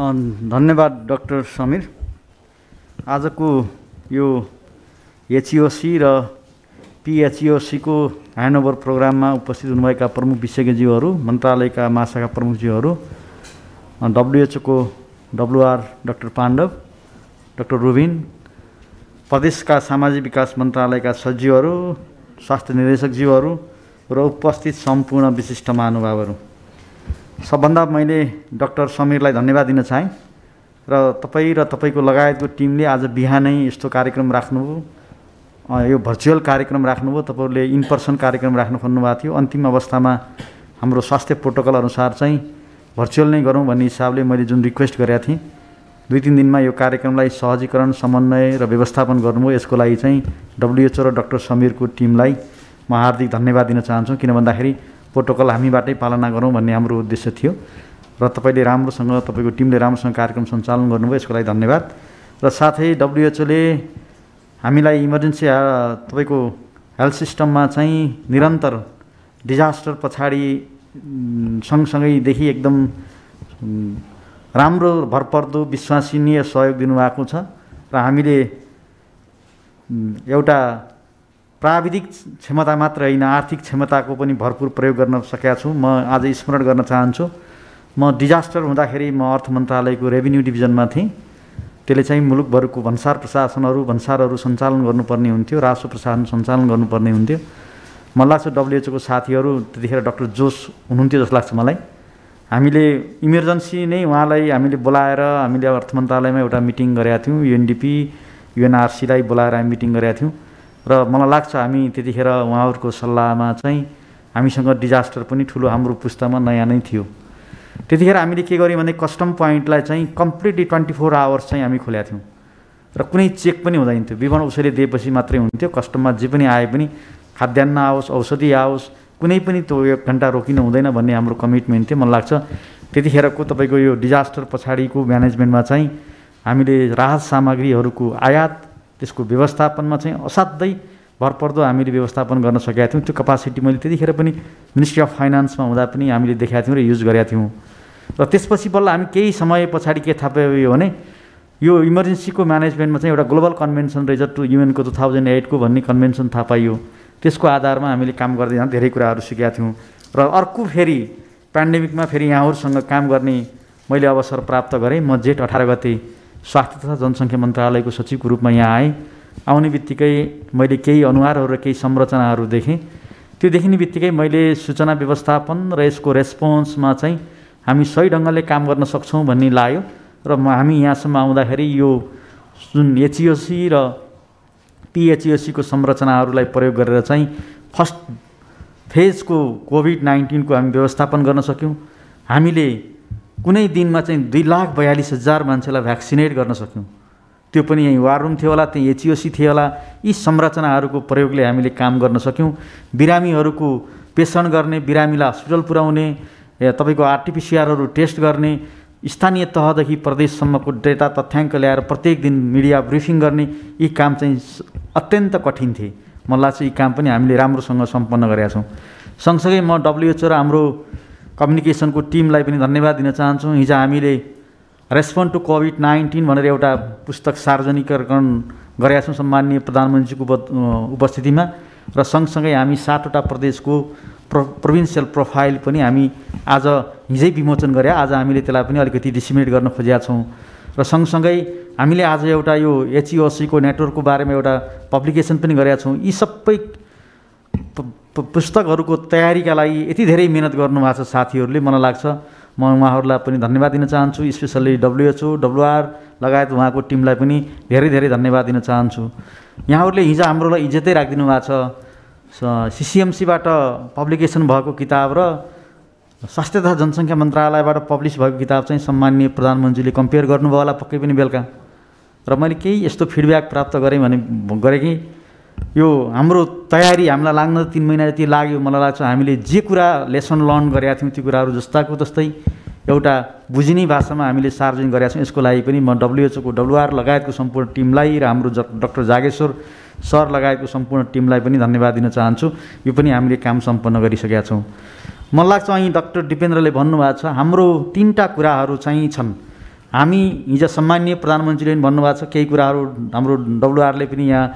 धन्यवाद डक्टर समीर आजको यो एचइओसी र पिएचइओसीको ह्यान्डओभर प्रोग्राममा उपस्थित हुनुभएका प्रमुख विशेषज्ञज्यूहरू मन्त्रालयका महाशाखा प्रमुखज्यूहरू डब्लुएचओको WR doctor Pandav doctor Rubin प्रदेशका सामाजिक विकास मन्त्रालयका सचिवहरू स्वास्थ्य निर्देशकज्यूहरू र उपस्थित सम्पूर्ण विशिष्ट महानुभावहरू सबभन्दा मैले डक्टर समीरलाई धन्यवाद दिन चाहेँ र तपाईँ र तपाईँको लगायतको टिमले आज बिहानै यस्तो कार्यक्रम राख्नुभयो यो भर्चुअल कार्यक्रम राख्नुभयो तपाईँहरूले इन पर्सन कार्यक्रम राख्नु भएको थियो अन्तिम अवस्थामा हाम्रो स्वास्थ्य प्रोटोकल अनुसार चाहिँ भर्चुअल नै गरौँ भन्ने हिसाबले मैले जुन रिक्वेस्ट गरेका थिएँ दुई तिन दिनमा यो कार्यक्रमलाई सहजीकरण समन्वय र व्यवस्थापन गर्नुभयो यसको लागि चाहिँ डब्लुएचओ र डक्टर समीरको टिमलाई म हार्दिक धन्यवाद दिन चाहन्छु किन भन्दाखेरि प्रोटोकल हामीबाटै पालना गरौँ भन्ने हाम्रो उद्देश्य थियो र तपाईँले राम्रोसँग तपाईँको टिमले राम्रोसँग कार्यक्रम सञ्चालन गर्नुभयो यसको लागि धन्यवाद र साथै डब्लुएचओले हामीलाई इमर्जेन्सी तपाईँको हेल्थ सिस्टममा चाहिँ निरन्तर डिजास्टर पछाडि सँगसँगैदेखि एकदम राम्रो भरपर्दो विश्वसनीय सहयोग दिनुभएको छ र हामीले एउटा प्राविधिक क्षमता मात्र होइन आर्थिक क्षमताको पनि भरपूर प्रयोग गर्न सकेका छु म आज स्मरण गर्न चाहन्छु म डिजास्टर हुँदाखेरि म अर्थ मन्त्रालयको रेभिन्यू डिभिजनमा थिएँ त्यसले चाहिँ मुलुकभरको भन्सार प्रशासनहरू भन्सारहरू सञ्चालन गर्नुपर्ने हुन्थ्यो रासो प्रशासन सञ्चालन गर्नुपर्ने हुन्थ्यो मलाई लाग्छ डब्लुएचओको साथीहरू त्यतिखेर डक्टर जोस हुनुहुन्थ्यो जस्तो लाग्छ मलाई हामीले इमर्जेन्सी नै उहाँलाई हामीले बोलाएर हामीले अर्थ मन्त्रालयमा एउटा मिटिङ गरेका थियौँ युएनडिपी युएनआरसीलाई बोलाएर हामी मिटिङ गरेका थियौँ र मलाई लाग्छ हामी त्यतिखेर उहाँहरूको सल्लाहमा चाहिँ हामीसँग डिजास्टर पनि ठुलो हाम्रो पुस्तामा नयाँ नै थियो त्यतिखेर हामीले के गऱ्यौँ भने कस्टम पोइन्टलाई चाहिँ कम्प्लिटली ट्वेन्टी फोर आवर्स चाहिँ हामी खोलेका थियौँ र कुनै चेक पनि हुँदैन थियो विवरण उसैले दिएपछि मात्रै हुन्थ्यो कस्टममा जे पनि आए पनि खाद्यान्न आओस् औषधि आओस् कुनै पनि त्यो एक घन्टा रोकिनु हुँदैन भन्ने हाम्रो कमिटमेन्ट थियो मलाई लाग्छ त्यतिखेरको तपाईँको यो डिजास्टर पछाडिको म्यानेजमेन्टमा चाहिँ हामीले राहत सामग्रीहरूको आयात त्यसको व्यवस्थापनमा चाहिँ असाध्यै भरपर्दो हामीले व्यवस्थापन गर्न सकेका थियौँ त्यो क्यापासिटी मैले त्यतिखेर पनि मिनिस्ट्री अफ फाइनान्समा हुँदा पनि हामीले देखाएको थियौँ र युज गरेका थियौँ र त्यसपछि बल्ल हामी केही समय पछाडि के थाहा पायो भने यो इमर्जेन्सीको म्यानेजमेन्टमा चाहिँ एउटा ग्लोबल कन्भेन्सन रहेछ टु युएनको टु थाउजन्ड एटको भन्ने कन्भेन्सन थाहा पाइयो त्यसको आधारमा हामीले काम गर्दै जाँदा धेरै कुराहरू सिकेका थियौँ र अर्को फेरि पेन्डेमिकमा फेरि यहाँहरूसँग काम गर्ने मैले अवसर प्राप्त गरेँ म जेठ अठार गते स्वास्थ्य तथा जनसङ्ख्या मन्त्रालयको सचिवको रूपमा यहाँ आएँ आउने बित्तिकै मैले केही अनुहारहरू र केही संरचनाहरू देखेँ त्यो देखिने बित्तिकै मैले सूचना व्यवस्थापन र यसको रेस्पोन्समा चाहिँ हामी सही ढङ्गले काम गर्न सक्छौँ भन्ने लाग्यो र हामी यहाँसम्म आउँदाखेरि यो जुन एचइओसी र पिएचइओसीको संरचनाहरूलाई प्रयोग गरेर चाहिँ फर्स्ट फेजको कोभिड नाइन्टिनको हामी व्यवस्थापन गर्न सक्यौँ हामीले कुनै दिनमा चाहिँ दुई लाख बयालिस हजार मान्छेलाई भ्याक्सिनेट गर्न सक्यौँ त्यो पनि यहीँ वार रुम थियो होला त्यहीँ एचिओसी e थियो होला यी संरचनाहरूको प्रयोगले हामीले काम गर्न सक्यौँ बिरामीहरूको पेसण गर्ने बिरामीलाई हस्पिटल पुर्याउने या तपाईँको आरटिपिसिआरहरू टेस्ट गर्ने स्थानीय तहदेखि प्रदेशसम्मको डेटा तथ्याङ्क ल्याएर प्रत्येक दिन मिडिया ब्रिफिङ गर्ने यी काम चाहिँ अत्यन्त कठिन थिए मलाई चाहिँ यी काम पनि हामीले राम्रोसँग सम्पन्न गरेका छौँ सँगसँगै म डब्लुएचओ र हाम्रो कम्युनिकेसनको टिमलाई पनि धन्यवाद दिन चाहन्छौँ हिजो हामीले रेस्पोन्ड टु कोभिड नाइन्टिन भनेर एउटा पुस्तक सार्वजनिकरण गरेका छौँ सम्मान्य प्रधानमन्त्रीको उपस्थितिमा र सँगसँगै हामी सातवटा प्रदेशको प्र प्रोभिन्सियल प्रोफाइल पनि हामी आज हिजै विमोचन गरे आज हामीले त्यसलाई पनि अलिकति डिसिमिनेट गर्न खोजेका छौँ र सँगसँगै हामीले आज एउटा यो एचइओसीको नेटवर्कको बारेमा एउटा पब्लिकेसन पनि गरेका छौँ यी सबै पुस्तकहरूको तयारीका लागि यति धेरै मिहिनेत गर्नुभएको छ साथीहरूले मलाई लाग्छ म उहाँहरूलाई पनि धन्यवाद दिन चाहन्छु स्पेसल्ली डब्लुएचओ डब्लुआर लगायत उहाँको टिमलाई पनि धेरै धेरै धन्यवाद दिन चाहन्छु यहाँहरूले हिजो हाम्रोलाई इज्जतै राखिदिनु भएको छ सिसिएमसीबाट पब्लिकेसन भएको किताब र स्वास्थ्य तथा जनसङ्ख्या मन्त्रालयबाट पब्लिस भएको किताब चाहिँ सम्मान्य प्रधानमन्त्रीले कम्पेयर गर्नुभयो होला पक्कै पनि बेलुका र मैले केही यस्तो फिडब्याक प्राप्त गरेँ भने गरेँ कि यो हाम्रो तयारी हामीलाई लाग्न तिन महिना जति लाग्यो मलाई लाग्छ हामीले जे कुरा लेसन लर्न गरेका थियौँ त्यो कुराहरू जस्ताको जस्तै एउटा बुझिने भाषामा हामीले सार्वजनिक गरेका छौँ यसको लागि पनि म डब्लुएचओको डब्लुआर लगायतको सम्पूर्ण टिमलाई र हाम्रो डक्टर जागेश्वर सर लगायतको सम्पूर्ण टिमलाई पनि धन्यवाद दिन चाहन्छु यो पनि हामीले काम सम्पन्न गरिसकेका छौँ मलाई लाग्छ अहिले डक्टर दिपेन्द्रले भन्नुभएको छ हाम्रो तिनवटा कुराहरू चाहिँ छन् हामी हिजो सम्मान्य प्रधानमन्त्रीले पनि भन्नुभएको छ केही कुराहरू हाम्रो डब्लुआरले पनि यहाँ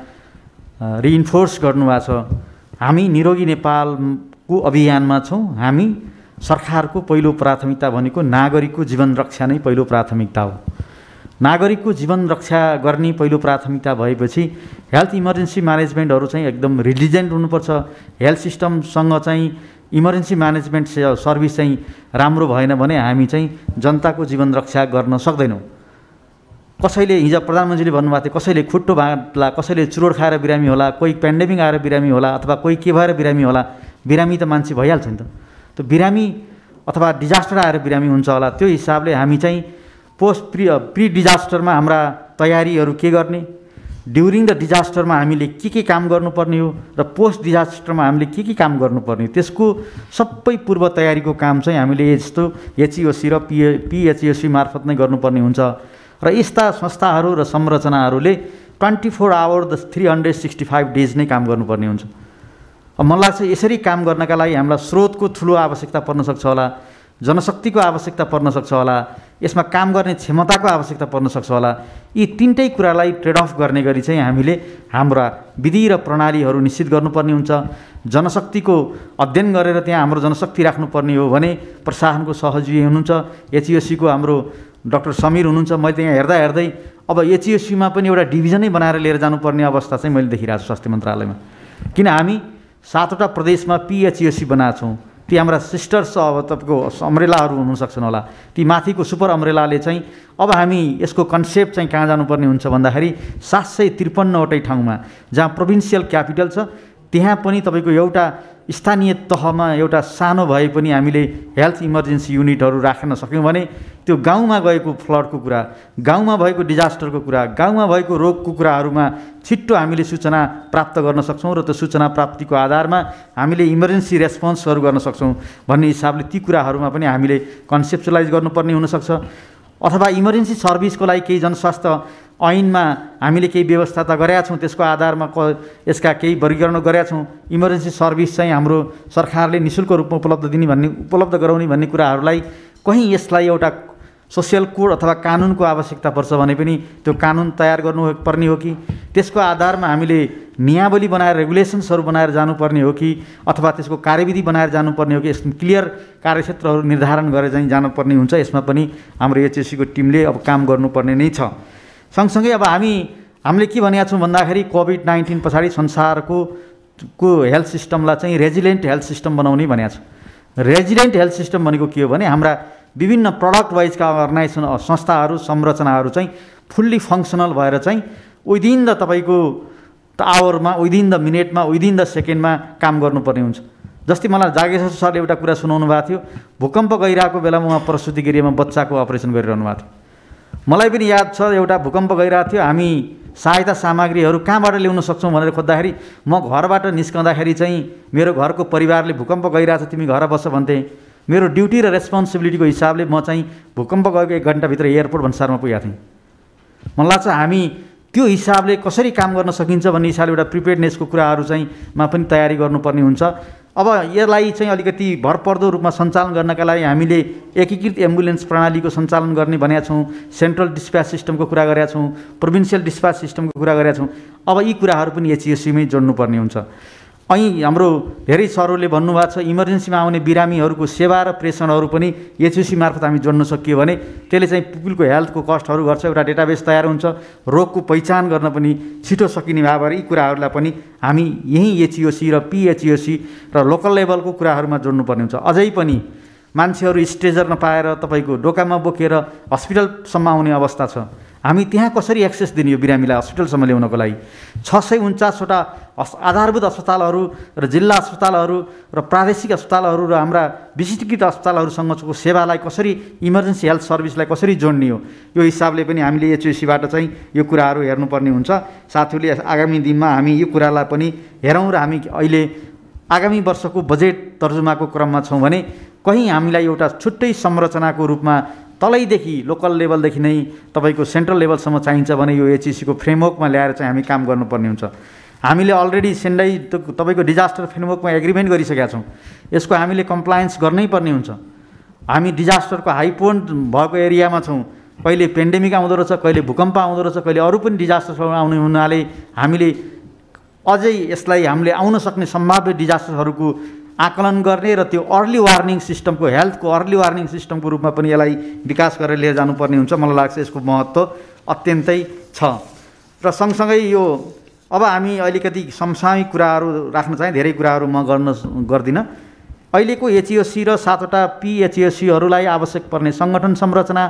रिइन्फोर्स गर्नुभएको छ हामी निरोगी नेपालको अभियानमा छौँ हामी सरकारको पहिलो प्राथमिकता भनेको नागरिकको जीवन रक्षा नै पहिलो प्राथमिकता हो नागरिकको जीवन रक्षा गर्ने पहिलो प्राथमिकता भएपछि हेल्थ इमर्जेन्सी म्यानेजमेन्टहरू चाहिँ एकदम रिलिजेन्ट हुनुपर्छ हेल्थ सिस्टमसँग चाहिँ इमर्जेन्सी म्यानेजमेन्ट सर्भिस चाहिँ राम्रो भएन भने हामी चाहिँ जनताको जीवन रक्षा गर्न सक्दैनौँ कसैले हिजो प्रधानमन्त्रीले भन्नुभएको थियो कसैले खुट्टो भाँला कसैले चुरोड खाएर बिरामी होला कोही पेन्डेमिक आएर बिरामी होला अथवा कोही के भएर बिरामी होला बिरामी त मान्छे भइहाल्छ नि त त्यो बिरामी अथवा डिजास्टर आएर बिरामी हुन्छ होला त्यो हिसाबले हामी चाहिँ पोस्ट प्रि प्रि डिजास्टरमा हाम्रा तयारीहरू के गर्ने ड्युरिङ द डिजास्टरमा हामीले के के काम गर्नुपर्ने हो र पोस्ट डिजास्टरमा हामीले के के काम गर्नुपर्ने हो त्यसको सबै पूर्व तयारीको काम चाहिँ हामीले यस्तो एचइओसी e र पिए पिएचइओसी e मार्फत नै गर्नुपर्ने हुन्छ र यस्ता संस्थाहरू र संरचनाहरूले twenty four hour the three hundred sixty five days नै काम गर्नुपर्ने हुन्छ मलाई लाग्छ यसरी काम गर्नका लागि हामीलाई स्रोतको ठुलो आवश्यकता पर्न सक्छ होला जनशक्तिको आवश्यकता पर्न सक्छ होला यसमा काम गर्ने क्षमताको आवश्यकता पर्न सक्छ होला यी तिनटै कुरालाई ट्रेड अफ गर्ने गरी चाहिँ हामीले हाम्रा विधि र प्रणालीहरू निश्चित गर्नुपर्ने हुन्छ जनशक्तिको अध्ययन गरेर त्यहाँ हाम्रो जनशक्ति राख्नुपर्ने हो भने प्रशासनको सहयोगी हुनुहुन्छ एचयुएसीको हाम्रो डक्टर समीर हुनुहुन्छ मैले त यहाँ हेर्दा हेर्दै अब एचिएससीमा पनि एउटा डिभिजनै बनाएर लिएर जानुपर्ने अवस्था चाहिँ मैले देखिरहेको छु स्वास्थ्य मन्त्रालयमा किन हामी सातवटा प्रदेशमा पिएचिएससी बनाएको छौँ ती हाम्रा सिस्टर्स अब तपाईँको हुन हुनसक्छन् होला ती माथिको सुपर अम्रेलाले चाहिँ अब हामी यसको कन्सेप्ट चाहिँ कहाँ जानुपर्ने हुन्छ भन्दाखेरि सात सय त्रिपन्नवटै ठाउँमा जहाँ प्रोभिन्सियल क्यापिटल छ त्यहाँ पनि तपाईँको एउटा स्थानीय तहमा एउटा सानो भए पनि हामीले हेल्थ इमर्जेन्सी युनिटहरू राख्न सक्यौँ भने त्यो गाउँमा गएको फ्लडको कुरा गाउँमा भएको डिजास्टरको कुरा गाउँमा भएको रोगको कुराहरूमा छिट्टो हामीले सूचना प्राप्त गर्न सक्छौँ र त्यो सूचना प्राप्तिको आधारमा हामीले इमर्जेन्सी रेस्पोन्सहरू गर्न सक्छौँ भन्ने हिसाबले ती कुराहरूमा पनि हामीले कन्सेप्चुलाइज गर्नुपर्ने हुनसक्छ अथवा इमर्जेन्सी सर्भिसको लागि केही जनस्वास्थ्य ऐनमा हामीले केही व्यवस्था त गरेका छौँ त्यसको आधारमा क यसका केही वर्गीकरण गरेका छौँ इमर्जेन्सी सर्भिस चाहिँ हाम्रो सरकारले निशुल्क शुल्क रूपमा उपलब्ध दिने भन्ने उपलब्ध गराउने भन्ने कुराहरूलाई कहीँ यसलाई एउटा सोसियल कोड अथवा कानुनको आवश्यकता पर्छ भने पनि त्यो कानुन तयार गर्नु पर्ने हो कि त्यसको आधारमा हामीले नियावली बनाएर रेगुलेसन्सहरू बनाएर जानुपर्ने हो कि अथवा त्यसको कार्यविधि बनाएर जानुपर्ने हो कि यसमा क्लियर कार्यक्षेत्रहरू निर्धारण गरेर चाहिँ जानुपर्ने हुन्छ यसमा पनि हाम्रो एचएससीको टिमले अब काम गर्नुपर्ने नै छ सँगसँगै अब हामी हामीले के भनेका छौँ भन्दाखेरि कोभिड नाइन्टिन पछाडि संसारको को हेल्थ सिस्टमलाई चाहिँ रेजिलेन्ट हेल्थ सिस्टम बनाउने भनेको छ रेजिलेन्ट हेल्थ सिस्टम भनेको के हो भने हाम्रा विभिन्न प्रडक्ट वाइजका अर्गनाइजेसन संस्थाहरू संरचनाहरू चाहिँ फुल्ली फङ्सनल भएर चाहिँ विदिन द तपाईँको आवरमा विदिन द मिनेटमा विदिन द सेकेन्डमा काम गर्नुपर्ने हुन्छ जस्तै मलाई जागेश्वर सरले एउटा कुरा सुनाउनु भएको थियो भूकम्प गइरहेको बेलामा उहाँ प्रसुति गिरियामा बच्चाको अपरेसन गरिरहनु भएको थियो मलाई पनि याद छ एउटा भूकम्प गइरहेको थियो हामी सहायता सामग्रीहरू कहाँबाट ल्याउन सक्छौँ भनेर खोज्दाखेरि म घरबाट निस्कँदाखेरि चाहिँ मेरो घरको परिवारले भूकम्प गइरहेको छ तिमी घर बस भन्थे मेरो ड्युटी र रेस्पोन्सिबिलिटीको हिसाबले म चाहिँ भूकम्प गएको एक घन्टाभित्र एयरपोर्ट भन्सारमा पुगेको थिएँ मलाई लाग्छ हामी त्यो हिसाबले कसरी काम गर्न सकिन्छ भन्ने हिसाबले एउटा प्रिपेयरनेसको कुराहरू चाहिँ मा पनि तयारी गर्नुपर्ने हुन्छ अब यसलाई चाहिँ अलिकति भरपर्दो रूपमा सञ्चालन गर्नका लागि हामीले एकीकृत एम्बुलेन्स प्रणालीको सञ्चालन गर्ने भनेका छौँ सेन्ट्रल डिस्प्याच सिस्टमको कुरा गरेका छौँ प्रोभिन्सियल डिस्प्याच सिस्टमको कुरा गरेका छौँ अब यी कुराहरू पनि एचएससीमै जोड्नुपर्ने हुन्छ अनि हाम्रो धेरै सरहरूले भन्नुभएको छ इमर्जेन्सीमा आउने बिरामीहरूको सेवा र प्रेसनहरू पनि एचयुसी मार्फत हामी जोड्न सकियो भने त्यसले चाहिँ पिपुलको हेल्थको कस्टहरू गर्छ एउटा डेटाबेस तयार हुन्छ रोगको पहिचान गर्न पनि छिटो सकिने भए भएर यी कुराहरूलाई पनि हामी यहीँ एचइओसी र पिएचइओसी र लोकल लेभलको कुराहरूमा जोड्नुपर्ने हुन्छ अझै पनि मान्छेहरू स्टेजर नपाएर तपाईँको डोकामा बोकेर हस्पिटलसम्म आउने अवस्था छ हामी त्यहाँ कसरी एक्सेस दिने यो बिरामीलाई हस्पिटलसम्म ल्याउनको लागि छ सय उन्चासवटा आधारभूत अस्पतालहरू र जिल्ला अस्पतालहरू र प्रादेशिक अस्पतालहरू र हाम्रा विशिष्टकृत अस्पतालहरूसँगको सेवालाई कसरी इमर्जेन्सी हेल्थ सर्भिसलाई कसरी जोड्ने हो यो हिसाबले पनि हामीले एचओसीबाट चाहिँ यो कुराहरू हेर्नुपर्ने हुन्छ साथीहरूले आगामी दिनमा हामी यो कुरालाई पनि हेरौँ र हामी अहिले आगामी वर्षको बजेट तर्जुमाको क्रममा छौँ भने कहीँ हामीलाई एउटा छुट्टै संरचनाको रूपमा तलैदेखि लोकल लेभलदेखि नै तपाईँको सेन्ट्रल लेभलसम्म चाहिन्छ भने यो एचइसीको फ्रेमवर्कमा ल्याएर चाहिँ हामी काम गर्नुपर्ने हुन्छ हामीले अलरेडी सेन्डाई तपाईँको डिजास्टर फ्रेमवर्कमा एग्रिमेन्ट गरिसकेका छौँ यसको हामीले कम्प्लायन्स गर्नै पर्ने हुन्छ हामी डिजास्टरको हाई पोइन्ट भएको एरियामा छौँ कहिले पेन्डेमिक आउँदो रहेछ कहिले भूकम्प आउँदो रहेछ कहिले अरू पनि डिजास्टर्सहरू आउने हुनाले हामीले अझै यसलाई हामीले आउन सक्ने सम्भाव्य डिजास्टर्सहरूको आकलन गर्ने र त्यो अर्ली वार्निङ सिस्टमको हेल्थको अर्ली वार्निङ सिस्टमको रूपमा पनि यसलाई विकास गरेर लिएर जानुपर्ने हुन्छ मलाई लाग्छ यसको महत्त्व अत्यन्तै छ र सँगसँगै यो अब हामी अलिकति समसामी कुराहरू राख्न चाहे धेरै कुराहरू म गर्न गर्दिनँ अहिलेको एचिओसी र सातवटा पिएचिओसीहरूलाई आवश्यक पर्ने सङ्गठन संरचना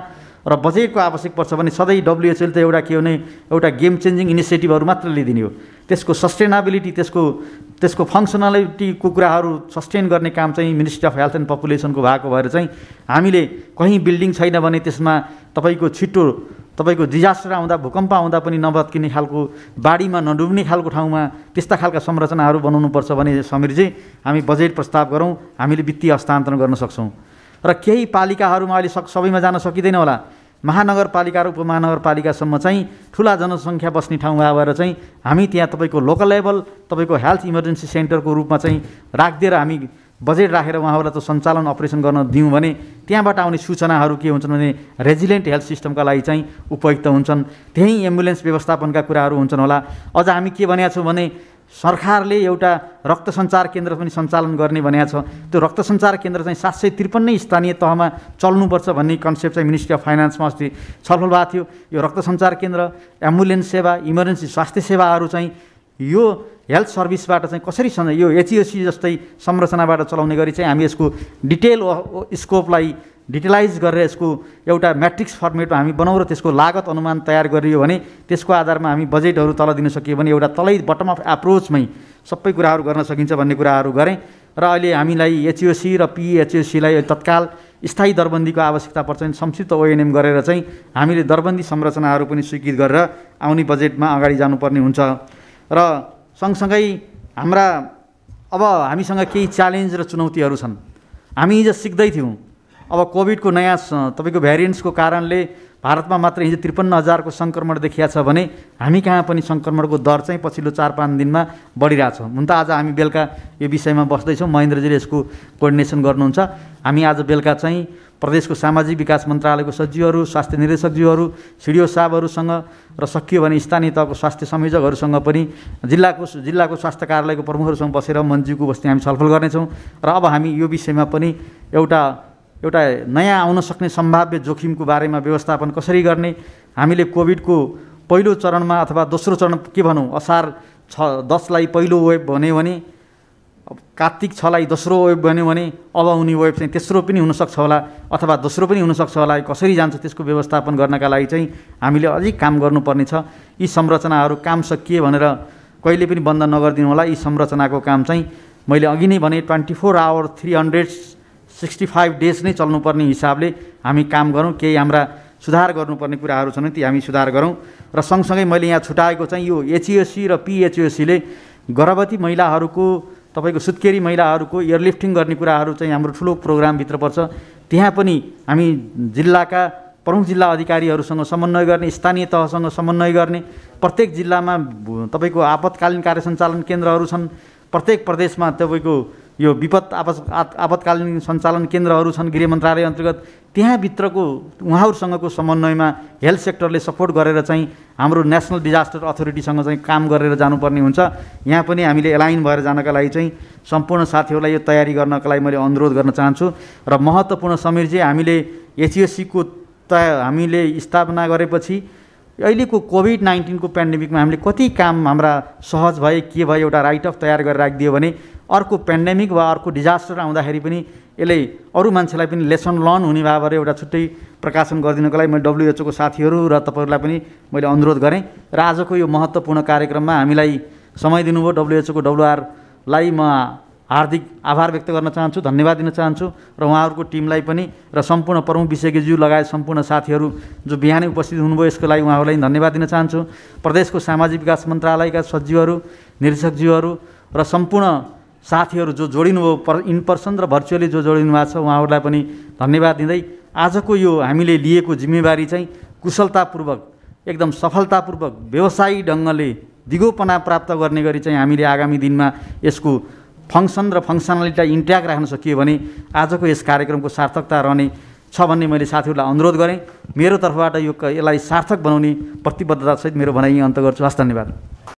र बजेटको आवश्यक पर्छ भने सधैँ डब्लुएचएल त एउटा के भने एउटा गेम चेन्जिङ इनिसिएटिभहरू मात्र लिइदिने हो त्यसको सस्टेनाबिलिटी त्यसको त्यसको फङ्सनालिटीको कुराहरू सस्टेन गर्ने काम चाहिँ मिनिस्ट्री अफ हेल्थ एन्ड पपुलेसनको भएको भएर चाहिँ हामीले कहीँ बिल्डिङ छैन भने त्यसमा तपाईँको छिटो तपाईँको डिजास्टर आउँदा भूकम्प आउँदा पनि नभत्किने खालको बाढीमा नडुब्ने खालको ठाउँमा त्यस्ता खालका संरचनाहरू बनाउनुपर्छ भने समीरजी हामी बजेट प्रस्ताव गरौँ हामीले वित्तीय हस्तान्तरण गर्न सक्छौँ र केही पालिकाहरूमा अहिले सक सबैमा जान सकिँदैन होला महानगरपालिका र उपमहानगरपालिकासम्म चाहिँ ठुला जनसङ्ख्या बस्ने ठाउँमा आएर चाहिँ हामी त्यहाँ तपाईँको लोकल लेभल तपाईँको हेल्थ इमर्जेन्सी सेन्टरको रूपमा चाहिँ राखिदिएर हामी बजेट राखेर उहाँहरूलाई त सञ्चालन अपरेसन गर्न दिउँ भने त्यहाँबाट आउने सूचनाहरू के हुन्छन् भने रेजिलेन्ट हेल्थ सिस्टमका लागि चाहिँ उपयुक्त हुन्छन् त्यहीँ एम्बुलेन्स व्यवस्थापनका कुराहरू हुन्छन् होला अझ हामी के भनेका छौँ भने सरकारले एउटा रक्त सञ्चार केन्द्र पनि सञ्चालन गर्ने भनेको छ त्यो रक्त सञ्चार केन्द्र चाहिँ सात सय त्रिपन्नै स्थानीय तहमा चल्नुपर्छ भन्ने कन्सेप्ट चाहिँ मिनिस्ट्री अफ फाइनेन्समा अस्ति छलफल भएको थियो यो रक्त सञ्चार केन्द्र एम्बुलेन्स सेवा इमर्जेन्सी स्वास्थ्य सेवाहरू चाहिँ यो हेल्थ सर्भिसबाट चाहिँ कसरी यो एचओसी e जस्तै संरचनाबाट चलाउने गरी चाहिँ हामी यसको डिटेल स्कोपलाई डिटेलाइज गरेर यसको एउटा म्याट्रिक्स फर्मेटमा हामी बनाउँ र त्यसको लागत अनुमान तयार गरियो भने त्यसको आधारमा हामी बजेटहरू तल दिन सकियो भने एउटा तलै बटम अफ एप्रोचमै सबै कुराहरू गर्न सकिन्छ भन्ने कुराहरू गरेँ र अहिले हामीलाई एचिओसी e र पिएचिओसीलाई e तत्काल स्थायी दरबन्दीको आवश्यकता पर्छ भने संक्षिप्त ओएनएम गरेर चाहिँ हामीले दरबन्दी संरचनाहरू पनि स्वीकृत गरेर आउने बजेटमा अगाडि जानुपर्ने हुन्छ र सँगसँगै हाम्रा अब हामीसँग केही च्यालेन्ज र चुनौतीहरू छन् हामी हिजो सिक्दै थियौँ अब कोभिडको नयाँ तपाईँको भेरिएन्ट्सको कारणले भारतमा मात्र हिजो त्रिपन्न हजारको सङ्क्रमण देखिया छ भने हामी कहाँ पनि सङ्क्रमणको दर चाहिँ पछिल्लो चार पाँच दिनमा बढिरहेछ हुन त आज हामी बेलुका यो विषयमा बस्दैछौँ महेन्द्रजीले यसको कोअर्डिनेसन गर्नुहुन्छ हामी आज बेलुका चाहिँ प्रदेशको सामाजिक विकास मन्त्रालयको सचिवहरू स्वास्थ्य निर्देशकज्यूहरू सिडिओ साहबहरूसँग र सकियो भने स्थानीय तहको स्वास्थ्य संयोजकहरूसँग पनि जिल्लाको जिल्लाको स्वास्थ्य कार्यालयको प्रमुखहरूसँग बसेर मन्जुको बस्ती हामी छलफल गर्नेछौँ र अब हामी यो विषयमा पनि एउटा एउटा नयाँ आउन सक्ने सम्भाव्य जोखिमको बारेमा व्यवस्थापन कसरी गर्ने हामीले कोभिडको पहिलो चरणमा अथवा दोस्रो चरण के भनौँ असार छ दसलाई पहिलो वेब भन्यो भने अब कार्तिक छलाई दोस्रो वेब भन्यो भने अब उनी वेब चाहिँ तेस्रो पनि हुनसक्छ होला अथवा दोस्रो पनि हुनसक्छ होला कसरी जान्छ त्यसको व्यवस्थापन गर्नका लागि चाहिँ हामीले अझै काम गर्नुपर्नेछ यी संरचनाहरू काम सकिए भनेर कहिले पनि बन्द नगरिदिनु होला यी संरचनाको काम चाहिँ मैले अघि नै भने twenty four hour three hundred sixty five days नै चल्नुपर्ने हिसाबले हामी काम गरौँ केही हाम्रा सुधार गर्नुपर्ने कुराहरू छन् ती हामी सुधार गरौँ र सँगसँगै मैले यहाँ छुट्याएको चाहिँ यो एचयुएससी e र पिएचयुएससीले e गर्भवती महिलाहरूको तपाईँको सुत्केरी महिलाहरूको एयरलिफ्टिङ गर्ने कुराहरू चाहिँ हाम्रो ठुलो प्रोग्रामभित्र पर्छ त्यहाँ पनि हामी जिल्लाका प्रमुख जिल्ला अधिकारीहरूसँग समन्वय गर्ने स्थानीय तहसँग समन्वय गर्ने प्रत्येक जिल्लामा तपाईँको आपतकालीन कार्य सञ्चालन केन्द्रहरू छन् प्रत्येक प्रदेशमा तपाईँको यो विपद आपत आपतकालीन सञ्चालन केन्द्रहरू छन् गृह मन्त्रालय अन्तर्गत त्यहाँभित्रको उहाँहरूसँगको समन्वयमा हेल्थ सेक्टरले सपोर्ट गरेर चाहिँ हाम्रो नेसनल डिजास्टर अथोरिटीसँग चाहिँ काम गरेर जानुपर्ने हुन्छ यहाँ पनि हामीले एलाइन भएर जानका लागि चाहिँ सम्पूर्ण साथीहरूलाई यो तयारी गर्नका लागि मैले अनुरोध गर्न चाहन्छु र महत्त्वपूर्ण समीर समीरजी हामीले एचिएससीको तय हामीले स्थापना गरेपछि अहिलेको कोभिड नाइन्टिनको पेन्डेमिकमा हामीले कति काम हाम्रा सहज भए के भयो एउटा राइट अफ तयार गरेर राखिदियो भने अर्को पेन्डेमिक वा अर्को डिजास्टर आउँदाखेरि पनि यसले अरू मान्छेलाई पनि लेसन लर्न हुने भएर एउटा छुट्टै प्रकाशन गरिदिनुको लागि मैले डब्लुएचओको साथीहरू र तपाईँहरूलाई पनि मैले अनुरोध गरेँ र आजको यो महत्त्वपूर्ण कार्यक्रममा हामीलाई समय दिनुभयो डब्लुएचओको डब्लुआरलाई म हार्दिक आभार व्यक्त गर्न चाहन्छु धन्यवाद दिन चाहन्छु र उहाँहरूको टिमलाई पनि र सम्पूर्ण प्रमुख विषयज्ञज्यू लगायत सम्पूर्ण साथीहरू जो बिहानै उपस्थित हुनुभयो यसको लागि उहाँहरूलाई धन्यवाद दिन चाहन्छु प्रदेशको सामाजिक विकास मन्त्रालयका सचिवहरू निर्देशकज्यूहरू र सम्पूर्ण साथीहरू जो जोडिनुभयो पर इन पर्सन र भर्चुअली जो जोडिनु भएको छ उहाँहरूलाई पनि धन्यवाद दिँदै आजको यो हामीले लिएको जिम्मेवारी चाहिँ कुशलतापूर्वक एकदम सफलतापूर्वक व्यवसायी ढङ्गले दिगोपना प्राप्त गर्ने गरी चाहिँ हामीले आगामी दिनमा यसको फङ्सन र फङ्सनालिटीलाई इन्ट्याक्ट राख्न सकियो भने आजको यस कार्यक्रमको सार्थकता रहने छ भन्ने मैले साथीहरूलाई अनुरोध गरेँ मेरो तर्फबाट यो यसलाई सार्थक बनाउने प्रतिबद्धतासहित मेरो भनाइ अन्त गर्छु हस् धन्यवाद